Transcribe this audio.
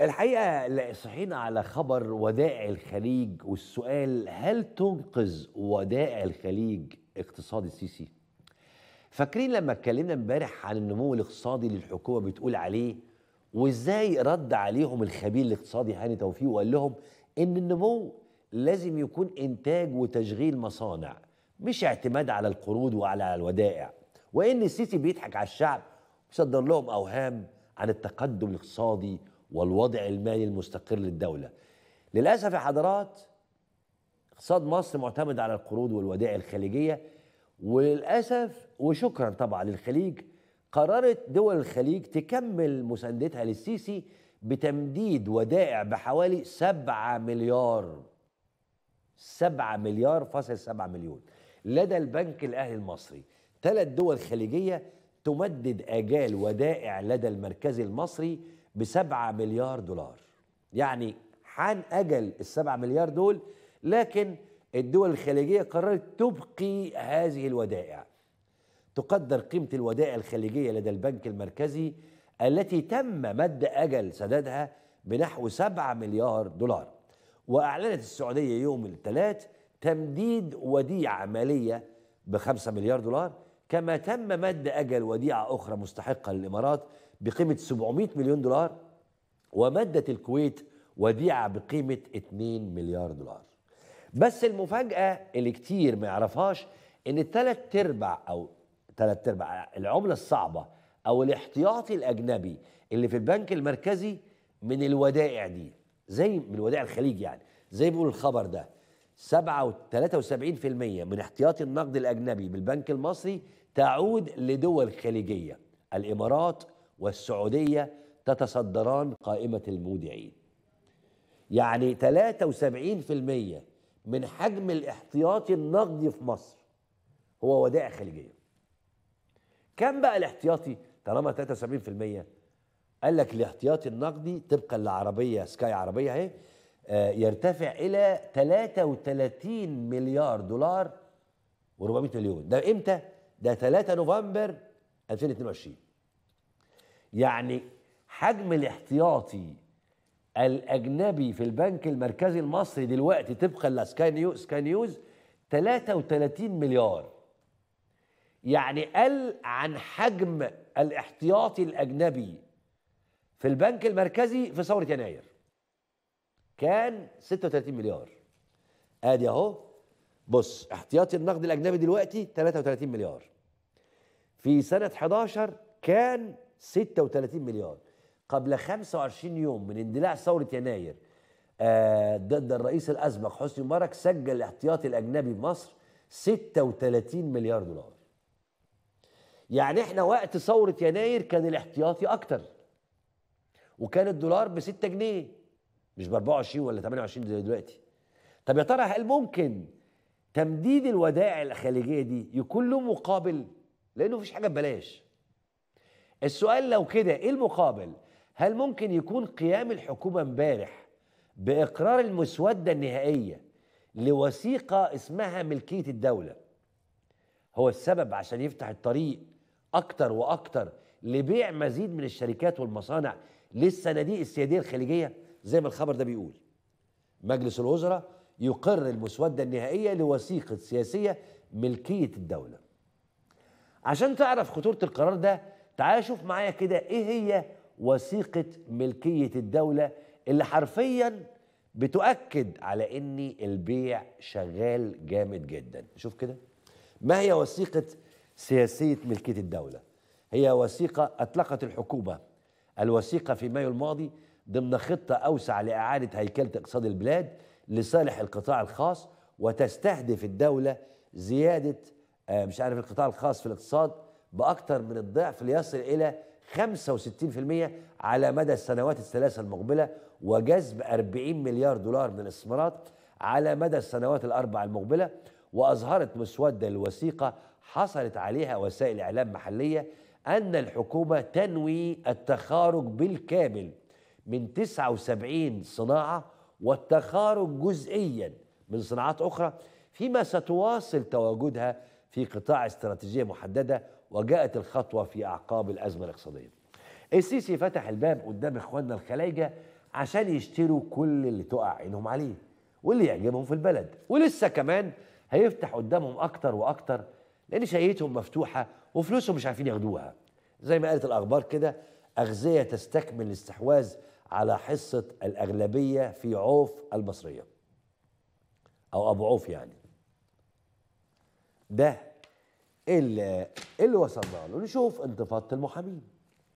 الحقيقه صحينا على خبر ودائع الخليج والسؤال هل تنقذ ودائع الخليج اقتصاد السيسي فاكرين لما اتكلمنا امبارح عن النمو الاقتصادي اللي الحكومه بتقول عليه وازاي رد عليهم الخبير الاقتصادي هاني توفيق وقال لهم ان النمو لازم يكون انتاج وتشغيل مصانع مش اعتماد على القروض وعلى الودائع وان السيسي بيضحك على الشعب ويصدر لهم اوهام عن التقدم الاقتصادي والوضع المالي المستقر للدولة للأسف يا حضرات اقتصاد مصر معتمد على القروض والودائع الخليجية وللأسف وشكرا طبعا للخليج قررت دول الخليج تكمل مساندتها للسيسي بتمديد ودائع بحوالي 7 مليار 7 مليار فاصل 7 مليون لدى البنك الأهلي المصري ثلاث دول خليجية تمدد آجال ودائع لدى المركز المصري بسبعة مليار دولار يعني حان أجل السبعة مليار دول لكن الدول الخليجية قررت تبقي هذه الودائع تقدر قيمة الودائع الخليجية لدى البنك المركزي التي تم مد أجل سدادها بنحو 7 مليار دولار وأعلنت السعودية يوم الثلاث تمديد وديعة مالية ب 5 مليار دولار كما تم مد أجل وديعة أخرى مستحقة للإمارات بقيمة 700 مليون دولار ومدت الكويت وديعة بقيمة 2 مليار دولار بس المفاجأة اللي كتير ما يعرفهاش إن الثلاث أرباع أو ثلاث أرباع العملة الصعبة أو الاحتياطي الأجنبي اللي في البنك المركزي من الودائع دي زي من الودائع الخليج يعني زي بيقول الخبر ده 73% من احتياطي النقد الأجنبي بالبنك المصري تعود لدول خليجية الإمارات والسعودية تتصدران قائمة المودعين يعني 73% من حجم الاحتياطي النقدي في مصر هو ودائع خليجية كم بقى الاحتياطي طالما 73% قال لك الاحتياطي النقدي طبقا لعربية سكاي عربية اهي آه، يرتفع الى 33 مليار دولار و400 مليون ده امتى ده 3 نوفمبر 2022 يعني حجم الاحتياطي الاجنبي في البنك المركزي المصري دلوقتي طبقا لسكاي نيوز سكاي نيوز 33 مليار يعني قل عن حجم الاحتياطي الاجنبي في البنك المركزي في ثوره يناير كان 36 مليار ادي اهو بص احتياطي النقد الاجنبي دلوقتي 33 مليار في سنه 11 كان 36 مليار قبل 25 يوم من اندلاع ثوره يناير آه، ضد آه الرئيس الاسبق حسني مبارك سجل الاحتياطي الاجنبي بمصر 36 مليار دولار يعني احنا وقت ثوره يناير كان الاحتياطي اكتر وكان الدولار ب 6 جنيه مش ب 24 ولا 28 زي دلوقتي طب يا ترى هل ممكن تمديد الودائع الخليجيه دي يكون له مقابل لانه مفيش حاجه ببلاش السؤال لو كده ايه المقابل هل ممكن يكون قيام الحكومه امبارح باقرار المسوده النهائيه لوثيقه اسمها ملكيه الدوله هو السبب عشان يفتح الطريق اكتر واكتر لبيع مزيد من الشركات والمصانع للصناديق السياديه الخليجيه زي ما الخبر ده بيقول مجلس الوزراء يقر المسودة النهائية لوثيقة سياسية ملكية الدولة عشان تعرف خطورة القرار ده تعال شوف معايا كده ايه هي وثيقة ملكية الدولة اللي حرفيا بتؤكد على ان البيع شغال جامد جدا شوف كده ما هي وثيقة سياسية ملكية الدولة هي وثيقة أطلقت الحكومة الوثيقة في مايو الماضي ضمن خطة أوسع لإعادة هيكلة اقتصاد البلاد لصالح القطاع الخاص وتستهدف الدولة زيادة آه، مش عارف القطاع الخاص في الاقتصاد بأكثر من الضعف ليصل إلى 65% على مدى السنوات الثلاثة المقبلة وجذب 40 مليار دولار من الاستثمارات على مدى السنوات الأربع المقبلة وأظهرت مسودة الوثيقة حصلت عليها وسائل إعلام محلية أن الحكومة تنوي التخارج بالكامل من 79 صناعة والتخارج جزئيا من صناعات أخرى فيما ستواصل تواجدها في قطاع استراتيجية محددة وجاءت الخطوة في أعقاب الأزمة الاقتصادية السيسي فتح الباب قدام إخواننا الخلايجة عشان يشتروا كل اللي تقع عينهم عليه واللي يعجبهم في البلد ولسه كمان هيفتح قدامهم أكتر وأكتر لأن شهيتهم مفتوحة وفلوسهم مش عارفين ياخدوها زي ما قالت الأخبار كده أغذية تستكمل الاستحواذ على حصة الأغلبية في عوف البصرية أو أبو عوف يعني ده اللي اللي وصلنا له نشوف انتفاضة المحامين